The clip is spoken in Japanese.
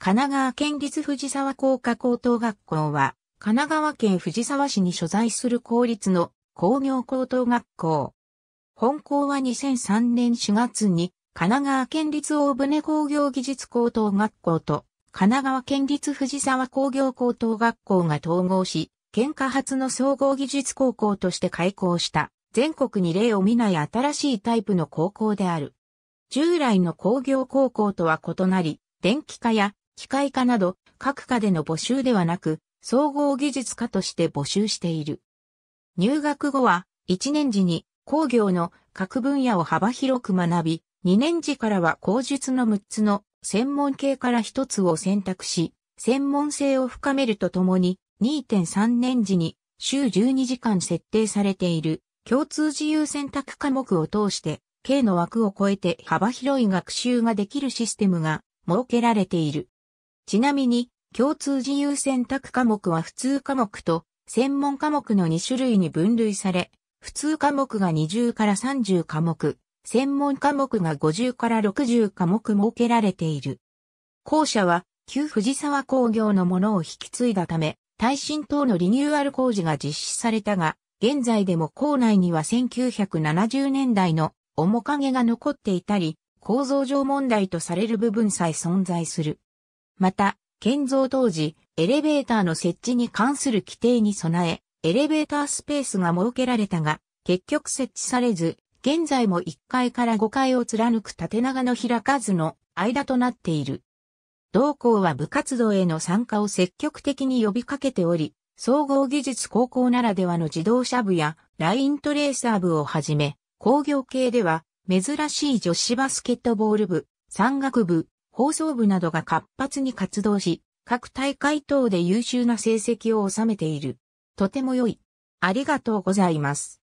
神奈川県立藤沢工科高等学校は、神奈川県藤沢市に所在する公立の工業高等学校。本校は2003年4月に、神奈川県立大船工業技術高等学校と、神奈川県立藤沢工業高等学校が統合し、県下発の総合技術高校として開校した、全国に例を見ない新しいタイプの高校である。従来の工業高校とは異なり、電気科や機械科など各科での募集ではなく、総合技術科として募集している。入学後は、1年時に工業の各分野を幅広く学び、2年時からは工術の6つの専門系から1つを選択し、専門性を深めるとともに、2.3年時に週12時間設定されている共通自由選択科目を通して、K の枠を超えて幅広い学習ができるシステムが設けられている。ちなみに、共通自由選択科目は普通科目と専門科目の2種類に分類され、普通科目が20から30科目、専門科目が50から60科目設けられている。校舎は旧藤沢工業のものを引き継いだため、耐震等のリニューアル工事が実施されたが、現在でも校内には1970年代の面影が残っていたり、構造上問題とされる部分さえ存在する。また、建造当時、エレベーターの設置に関する規定に備え、エレベータースペースが設けられたが、結局設置されず、現在も1階から5階を貫く縦長の開かずの間となっている。同校は部活動への参加を積極的に呼びかけており、総合技術高校ならではの自動車部やライントレーサー部をはじめ、工業系では珍しい女子バスケットボール部、山岳部、放送部などが活発に活動し、各大会等で優秀な成績を収めている。とても良い。ありがとうございます。